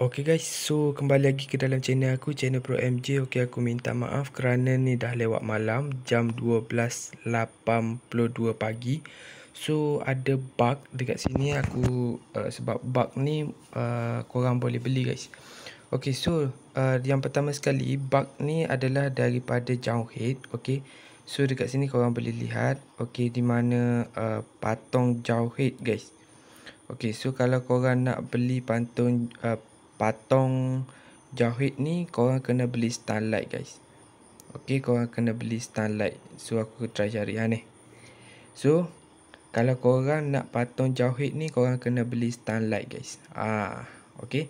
Okay guys, so kembali lagi ke dalam channel aku, channel Pro MJ. Okay, aku minta maaf kerana ni dah lewat malam, jam 12.82 pagi. So, ada bug dekat sini aku uh, sebab bug ni uh, korang boleh beli guys. Okay, so uh, yang pertama sekali, bug ni adalah daripada jauh Jauhid. Okay, so dekat sini korang boleh lihat. Okay, di mana uh, patung Jauhid guys. Okay, so kalau korang nak beli patung uh, patong jahit ni korang kena beli starlight guys ok korang kena beli starlight so aku try cari ha, ni. so kalau korang nak patong jahit ni korang kena beli starlight guys Ah, ok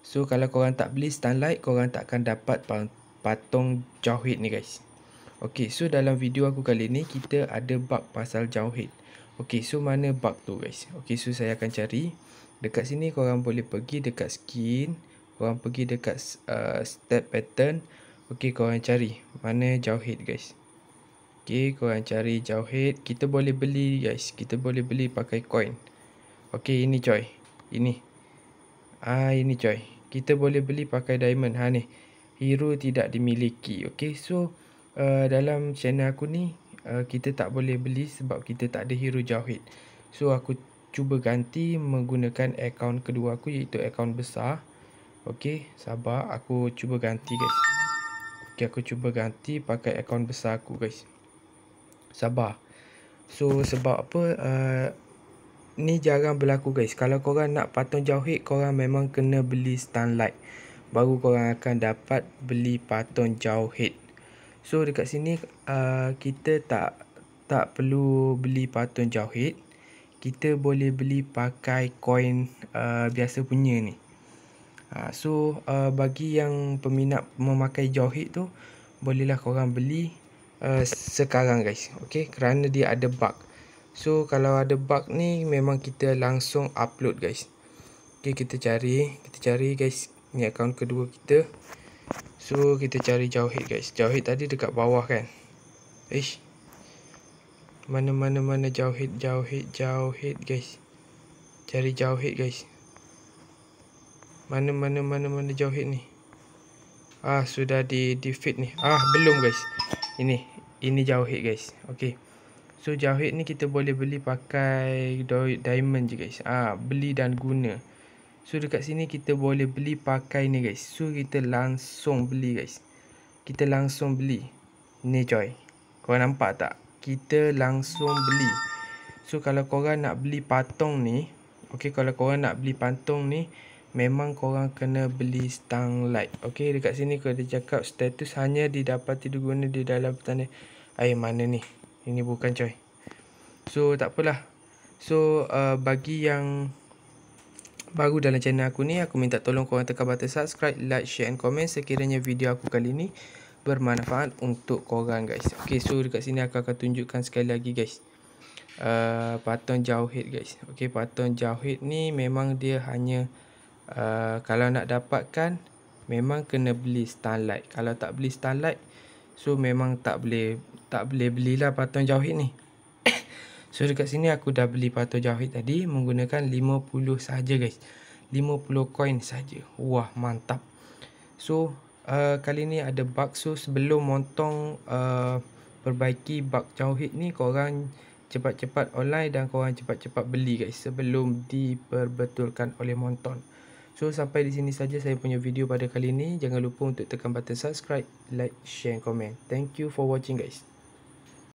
so kalau korang tak beli starlight korang takkan dapat patong jahit ni guys ok so dalam video aku kali ni kita ada bug pasal jahit ok so mana bug tu guys ok so saya akan cari Dekat sini korang boleh pergi dekat skin Korang pergi dekat uh, step pattern Ok korang cari mana jauh jauhid guys Ok korang cari jauh jauhid Kita boleh beli guys Kita boleh beli pakai coin Ok ini coy Ini Ah Ini coy Kita boleh beli pakai diamond Ha ni Hero tidak dimiliki Ok so uh, Dalam channel aku ni uh, Kita tak boleh beli sebab kita tak ada hero jauh jauhid So aku cuba ganti menggunakan akaun kedua aku iaitu akaun besar. Okey, sabar aku cuba ganti guys. Okey, aku cuba ganti pakai akaun besar aku guys. Sabar. So sebab apa uh, ni jarang berlaku guys. Kalau korang nak patung jauhid korang memang kena beli stand light. Baru korang akan dapat beli patung jauhid. So dekat sini uh, kita tak tak perlu beli patung jauhid kita boleh beli pakai koin uh, biasa punya ni. Ha, so uh, bagi yang peminat memakai Johit tu bolehlah kau korang beli uh, sekarang guys. Okey, kerana dia ada bug. So kalau ada bug ni memang kita langsung upload guys. Okey, kita cari, kita cari guys ni akaun kedua kita. So kita cari Johit guys. Johit tadi dekat bawah kan. Ish mana mana mana jauhid jauhid jauhid guys cari jauhid guys mana mana mana mana jauhid ni ah sudah di defeat ni ah belum guys ini ini jauhid guys okey so jauhid ni kita boleh beli pakai diamond je guys ah beli dan guna so dekat sini kita boleh beli pakai ni guys so kita langsung beli guys kita langsung beli ni coy kau nampak tak kita langsung beli So kalau korang nak beli patung ni Ok kalau korang nak beli patung ni Memang korang kena beli stang light Ok dekat sini kalau dia cakap status hanya didapati diguna di dalam pertanian Air mana ni Ini bukan coy So tak takpelah So uh, bagi yang Baru dalam channel aku ni Aku minta tolong korang tekan button subscribe Like, share and comment Sekiranya video aku kali ni bermanfaat untuk korang guys Okay so dekat sini aku akan tunjukkan sekali lagi guys Uh, pattern jauhid guys Okay pattern jauhid ni memang dia hanya uh, Kalau nak dapatkan Memang kena beli starlight Kalau tak beli starlight So memang tak boleh Tak boleh belilah pattern jauhid ni So dekat sini aku dah beli pattern jauhid tadi Menggunakan 50 saja guys 50 coin saja. Wah mantap So uh, kali ni ada bug so sebelum montong uh, perbaiki bug jauhid ni korang cepat-cepat online dan korang cepat-cepat beli guys sebelum diperbetulkan oleh monton so sampai di sini saja saya punya video pada kali ni jangan lupa untuk tekan button subscribe like share and comment thank you for watching guys